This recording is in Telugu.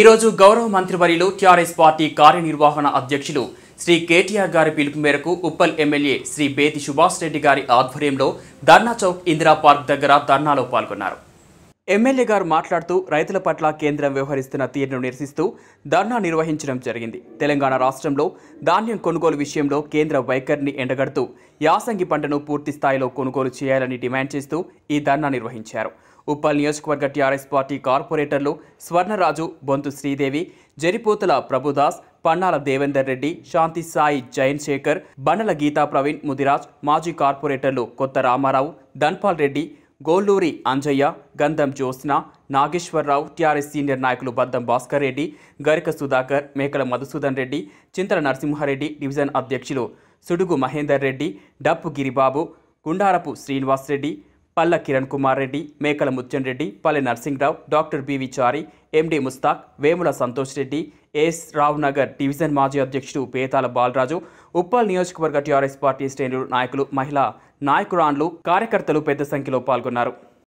ఈరోజు గౌరవ మంత్రివర్యులు టీఆర్ఎస్ పార్టీ కార్యనిర్వహణ అధ్యక్షులు శ్రీ కేటీఆర్ గారి పిలుపు మేరకు ఉప్పల్ ఎమ్మెల్యే శ్రీ బేతి సుభాష్ రెడ్డి గారి ఆధ్వర్యంలో ధర్నా చౌక్ ఇందిరా పార్క్ దగ్గర ధర్నాలో పాల్గొన్నారు ఎమ్మెల్యే గారు మాట్లాడుతూ రైతుల పట్ల కేంద్రం వ్యవహరిస్తున్న తీరును నిరసిస్తూ ధర్నా నిర్వహించడం జరిగింది తెలంగాణ రాష్ట్రంలో ధాన్యం కొనుగోలు విషయంలో కేంద్ర వైఖరిని ఎండగడుతూ యాసంగి పంటను పూర్తి స్థాయిలో కొనుగోలు చేయాలని డిమాండ్ చేస్తూ ఈ ధర్నా నిర్వహించారు ఉప్పల్ నియోజకవర్గ టీఆర్ఎస్ పార్టీ కార్పొరేటర్లు స్వర్ణరాజు బొంతు శ్రీదేవి జరిపోతుల ప్రభుదాస్ పన్నాల దేవేందర్ రెడ్డి శాంతి సాయి జయన్ శేఖర్ బండల గీతా ప్రవీణ్ ముదిరాజ్ మాజీ కార్పొరేటర్లు కొత్త రామారావు ధన్పాల్ రెడ్డి గోల్లూరి అంజయ్య గంధం జ్యోత్స్న నాగేశ్వరరావు టీఆర్ఎస్ సీనియర్ నాయకులు బద్దం భాస్కర్ రెడ్డి గరిక సుధాకర్ మేకల మధుసూదన్ రెడ్డి చింతల నరసింహారెడ్డి డివిజన్ అధ్యక్షులు సుడుగు మహేందర్ రెడ్డి డప్పు గిరిబాబు గుండారపు శ్రీనివాస్ రెడ్డి పల్ల కిరణ్ కుమార్ రెడ్డి మేకల Mutyam Reddy Palle Narsingarao doctor BV Chari MD Mushtaq Vemula Santosh Reddy S Rao Nagar division మాజీ అధ్యక్షుడు పేతాల బాలరాజు ఉప్పల్ నియోజకవర్గ టీఆర్ఎస్ పార్టీ శ్రేణులు నాయకులు మహిళా నాయకురాన్లు కార్యకర్తలు పెద్ద సంఖ్యలో పాల్గొన్నారు